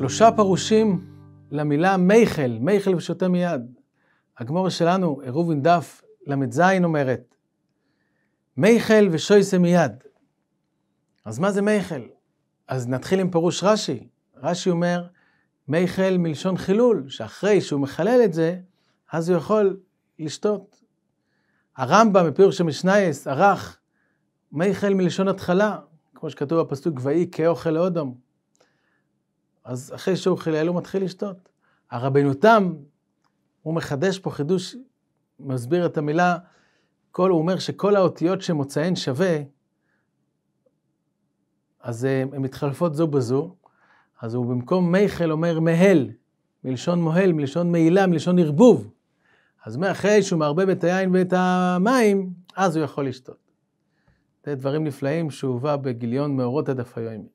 שלושה פירושים למילה מייחל, מייחל ושותה מיד. הגמור שלנו, עירובין דף ל"ז אומרת, מייחל ושויסה מיד. אז מה זה מייחל? אז נתחיל עם פירוש רש"י. רש"י אומר, מייחל מלשון חילול, שאחרי שהוא מחלל את זה, אז הוא יכול לשתות. הרמב"ם בפירוש המשנייס ערך מייחל מלשון התחלה, כמו שכתוב בפסוק, ויהי כאוכל אודום. אז אחרי שהוא חילל הוא מתחיל לשתות. הרבנו תם, הוא מחדש פה חידוש, מסביר את המילה, כל, הוא אומר שכל האותיות שמוצאיהן שווה, אז אה, הן מתחלפות זו בזו, אז הוא במקום מייחל אומר מהל, מלשון מוהל, מלשון מעילה, מלשון ערבוב. אז מאחרי שהוא מערבב את היין ואת המים, אז הוא יכול לשתות. זה דברים נפלאים שהובא בגיליון מאורות הדף היומי.